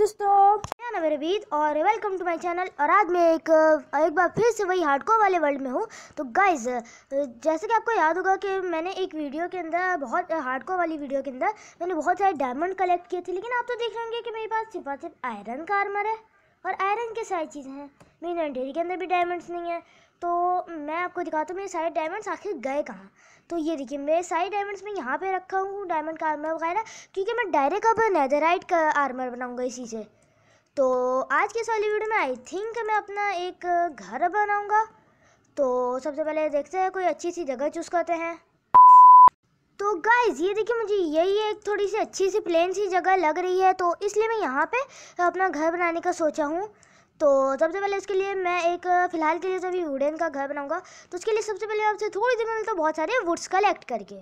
दोस्तों मैं और वेलकम टू माय चैनल और आज मैं एक एक बार फिर से वही हार्डकोर वाले वर्ल्ड में हूँ तो गाइज जैसे कि आपको याद होगा कि मैंने एक वीडियो के अंदर बहुत हार्डकोर वाली वीडियो के अंदर मैंने बहुत सारे डायमंड कलेक्ट किए थे लेकिन आप तो देख रहे होंगे कि मेरे पास सिर्फ सिर्फ आयरन का आर्मर है और आयरन के सारी चीज़ें हैं मेरी नंडेरी के अंदर भी डायमंड्स नहीं है तो मैं आपको दिखाता तो हूँ मेरे सारे डायमंड्स आखिर गए कहाँ तो ये देखिए मेरे सारे डायमंड्स मैं यहाँ पे रखा हूँ डायमंड का आर्मर वगैरह क्योंकि मैं डायरेक्ट अब नैदराइट का आर्मर बनाऊँगा इसी से तो आज के इस वाली वीडियो में आई थिंक मैं अपना एक घर बनाऊँगा तो सबसे पहले देखते हैं कोई अच्छी सी जगह चूज़ करते हैं तो गाइज ये देखिए मुझे यही एक थोड़ी सी अच्छी सी प्लेन सी जगह लग रही है तो इसलिए मैं यहाँ पे अपना घर बनाने का सोचा हूँ तो सबसे पहले इसके लिए मैं एक फ़िलहाल के लिए सभी वुडन का घर बनाऊंगा तो उसके लिए सबसे पहले आपसे थोड़ी देर में मिलता तो बहुत सारे वुड्स कलेक्ट करके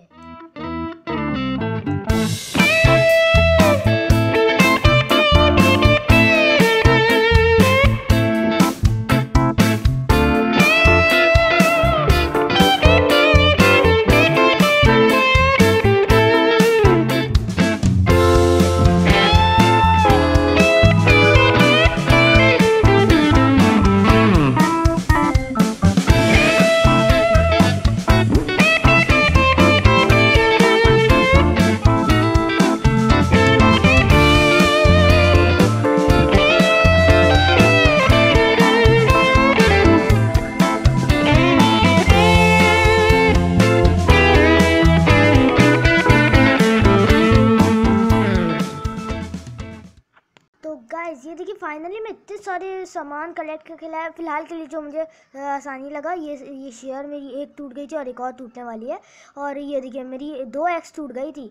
ये देखिए फाइनली मैं इतने सारे सामान कलेक्ट करके लाया फ़िलहाल के लिए जो मुझे आसानी लगा ये ये शेयर मेरी एक टूट गई थी और एक और टूटने वाली है और ये देखिए मेरी दो एक्स टूट गई थी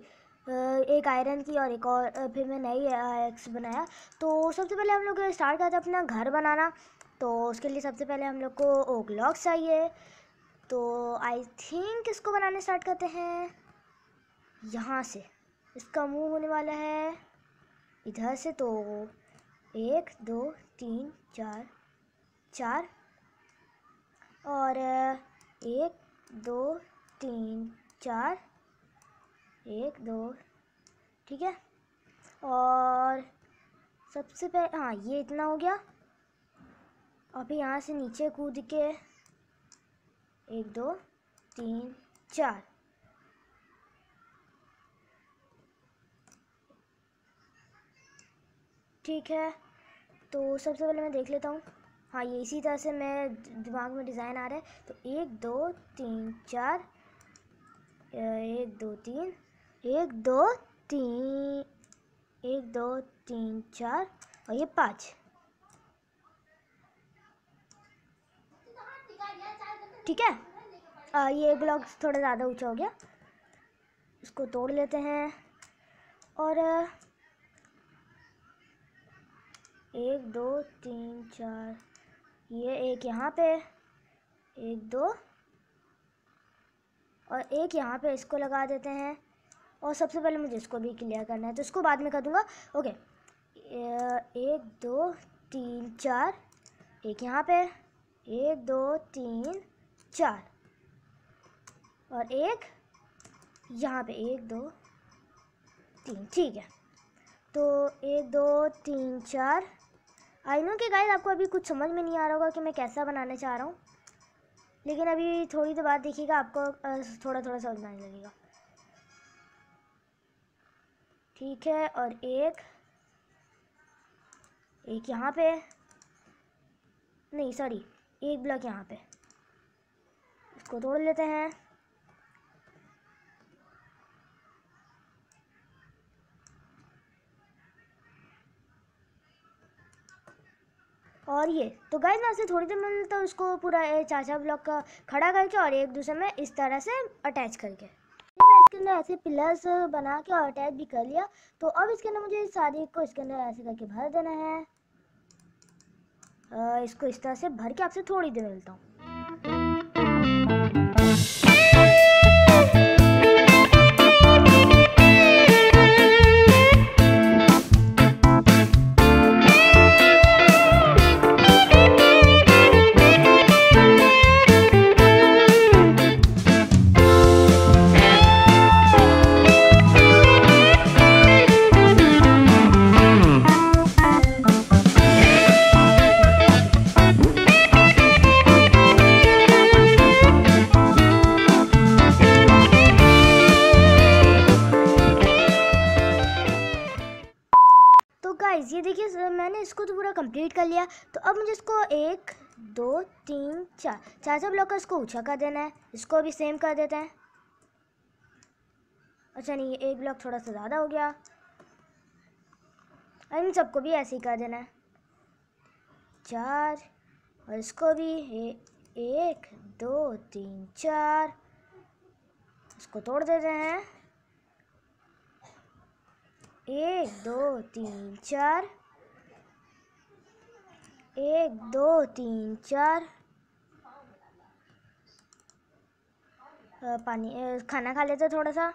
एक आयरन की और एक और फिर मैं नई एक्स बनाया तो सबसे पहले हम लोग स्टार्ट करते अपना घर बनाना तो उसके लिए सबसे पहले हम लोग को ओक लॉक्स चाहिए तो आई थिंक इसको बनाने स्टार्ट करते हैं यहाँ से इसका मुंह होने वाला है इधर से तो एक दो तीन चार चार और एक दो तीन चार एक दो ठीक है और सबसे पहले हाँ ये इतना हो गया अभी यहाँ से नीचे कूद के एक दो तीन चार ठीक है तो सबसे पहले मैं देख लेता हूँ हाँ ये इसी तरह से मैं दिमाग में डिज़ाइन आ रहा है तो एक दो तीन चार एक दो तीन एक दो तीन एक दो तीन चार और ये पाँच ठीक है आ, ये ब्लॉग थोड़ा ज़्यादा ऊंचा हो गया इसको तोड़ लेते हैं और एक दो तीन चार ये एक यहाँ पे एक दो और एक यहाँ पे इसको लगा देते हैं और सबसे पहले मुझे इसको भी क्लियर करना है तो इसको बाद में कर दूँगा ओके एक दो तीन चार एक यहाँ पे एक दो तीन चार और एक यहाँ पे एक दो तीन ठीक है तो एक दो तीन चार आई नो कि गाइस आपको अभी कुछ समझ में नहीं आ रहा होगा कि मैं कैसा बनाना चाह रहा हूँ लेकिन अभी थोड़ी देर बाद देखिएगा आपको थोड़ा थोड़ा समझ आने लगेगा ठीक है और एक एक यहाँ पे नहीं सॉरी एक ब्लॉक यहाँ पे इसको तोड़ लेते हैं और ये तो गाइज मैं आपसे थोड़ी देर में मिलता हूँ उसको पूरा चाचा ब्लॉक का खड़ा करके और एक दूसरे में इस तरह से अटैच करके मैं इसके अंदर ऐसे पिलर्स बना के और अटैच भी कर लिया तो अब इसके अंदर मुझे सारी को इसके अंदर ऐसे करके भर देना है इसको इस तरह से भर के आपसे थोड़ी देर मिलता हूँ कंप्लीट कर लिया तो अब मुझे इसको एक दो तीन चार चार सौ ब्लॉक का इसको ऊँचा कर देना है इसको भी सेम कर देते हैं अच्छा नहीं ये एक ब्लॉक थोड़ा सा ज़्यादा हो गया और इन सबको भी ऐसे ही कर देना है चार और इसको भी ए, एक दो तीन चार इसको तोड़ देते हैं एक दो तीन चार एक दो तीन चार पानी खाना खा लेते थोड़ा सा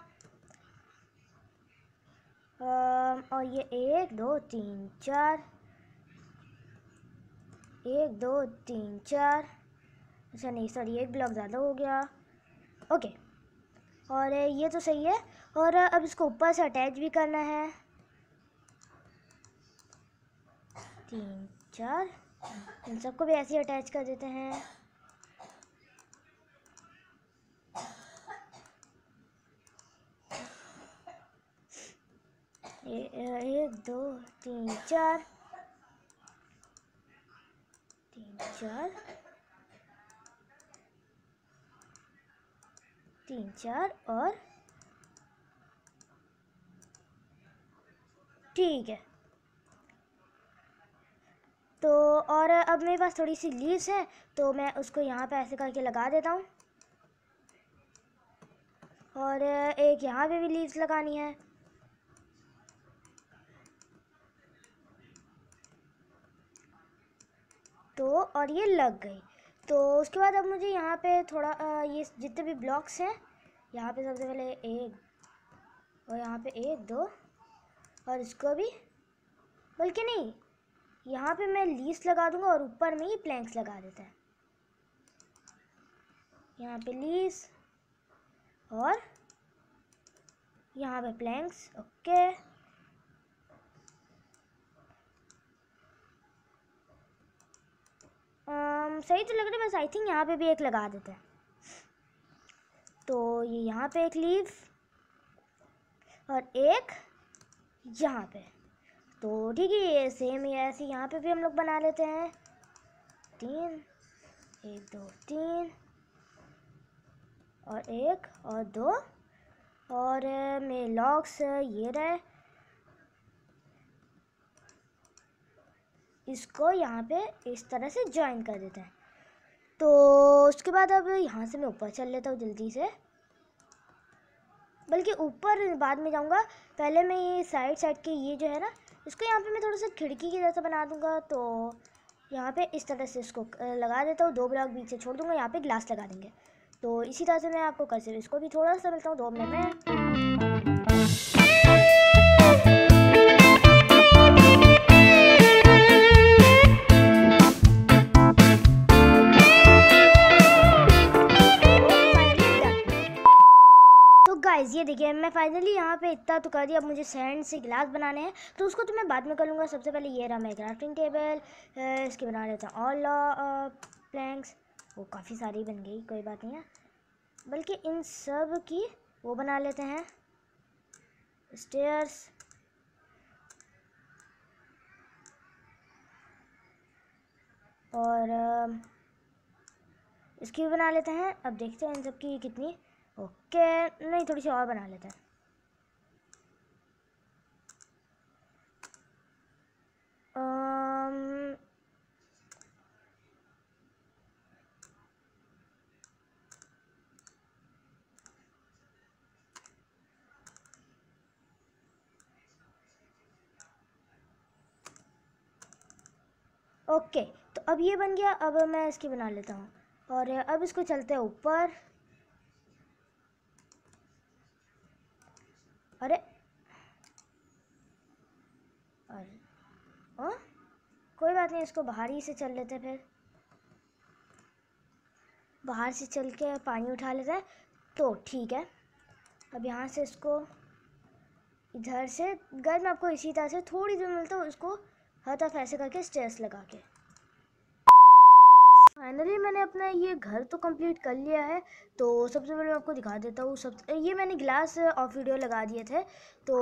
और ये एक दो तीन चार एक दो तीन चार अच्छा नहीं सॉरी एक ब्लॉक ज़्यादा हो गया ओके और ये तो सही है और अब इसको ऊपर से अटैच भी करना है तीन चार इन सबको भी ऐसे ही अटैच कर देते हैं एक दो तीन चार तीन चार तीन चार और ठीक है तो और अब मेरे पास थोड़ी सी लीव्स हैं तो मैं उसको यहाँ पे ऐसे करके लगा देता हूँ और एक यहाँ पे भी लीव्स लगानी है तो और ये लग गई तो उसके बाद अब मुझे यहाँ पे थोड़ा ये जितने भी ब्लॉक्स हैं यहाँ पे सबसे पहले एक और यहाँ पे एक दो और इसको भी बल्कि नहीं यहाँ पे मैं लीस लगा दूंगा और ऊपर में ही प्लैंक्स लगा देते हैं यहाँ पे लीस और यहाँ पे प्लैंक्स ओके आम, सही तो लग रहा है बस आई थिंक यहाँ पे भी एक लगा देते हैं तो ये यहाँ पे एक लीव और एक यहाँ पे तो ठीक है ये सेम ही ऐसे यहाँ पे भी हम लोग बना लेते हैं तीन एक दो तीन और एक और दो और मेरे लॉक्स ये रहे इसको यहाँ पे इस तरह से ज्वाइन कर देते हैं तो उसके बाद अब यहाँ से मैं ऊपर चल लेता हूँ जल्दी से बल्कि ऊपर बाद में जाऊँगा पहले मैं ये साइड साइड के ये जो है ना इसको यहाँ पे मैं थोड़ा सा खिड़की की जैसा बना दूँगा तो यहाँ पे इस तरह से इसको लगा देता हूँ दो ब्लॉक बीच से छोड़ दूँगा यहाँ पे ग्लास लगा देंगे तो इसी तरह से मैं आपको कर सकती इसको भी थोड़ा सा मिलता हूँ दो मिनट में देखिए मैं फाइनली यहाँ पे इतना तो कर दिया अब मुझे सैंड से गिलास बनाने हैं तो उसको तो मैं बाद में कर लूँगा सबसे पहले ये रहा मैं क्राफ्टिंग टेबल इसके बना लेता हूँ ऑल प्लैंक्स वो काफ़ी सारी बन गई कोई बात नहीं है बल्कि इन सब की वो बना लेते हैं स्टेयर्स और इसकी भी बना लेते हैं अब देखते हैं इन सब की कितनी ओके नहीं थोड़ी सी और बना लेते हैं ओके तो अब ये बन गया अब मैं इसकी बना लेता हूँ और अब इसको चलते हैं ऊपर अरे अरे ओ हाँ? कोई बात नहीं इसको बाहर ही से चल लेते फिर बाहर से चल के पानी उठा लेते हैं तो ठीक है अब यहाँ से इसको इधर से गर्म आपको इसी तरह से थोड़ी दूर मिलता है उसको हर तरफ ऐसे करके स्ट्रेस लगा के फाइनली मैंने अपना ये घर तो कंप्लीट कर लिया है तो सबसे पहले मैं आपको दिखा देता हूँ सब ये मैंने ग्लास ऑफ वीडियो लगा दिए थे तो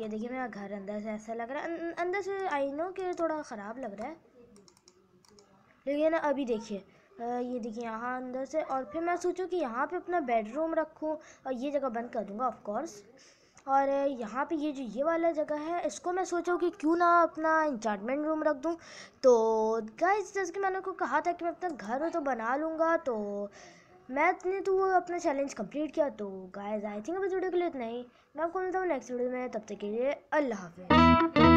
ये देखिए मेरा घर अंदर से ऐसा लग रहा है अं, अंदर से आई नो कि थोड़ा ख़राब लग रहा है लेकिन अभी देखिए ये देखिए यहाँ अंदर से और फिर मैं सोचूँ कि यहाँ पर अपना बेडरूम रखूँ और ये जगह बंद कर दूँगा ऑफकोर्स और यहाँ पे ये जो ये वाला जगह है इसको मैं सोचा कि क्यों ना अपना इंचार्टमेंट रूम रख दूँ तो इस जैसे कि मैंने को कहा था कि मैं अपना घर तो बना लूँगा तो मैंने तो वो अपना चैलेंज कंप्लीट किया तो गाय आई थिंक अब इस वीडियो के लिए इतना ही मैं आपको मिलता हूँ नेक्स्ट वीडियो में तब तक के लिए अल्लाह हाफ़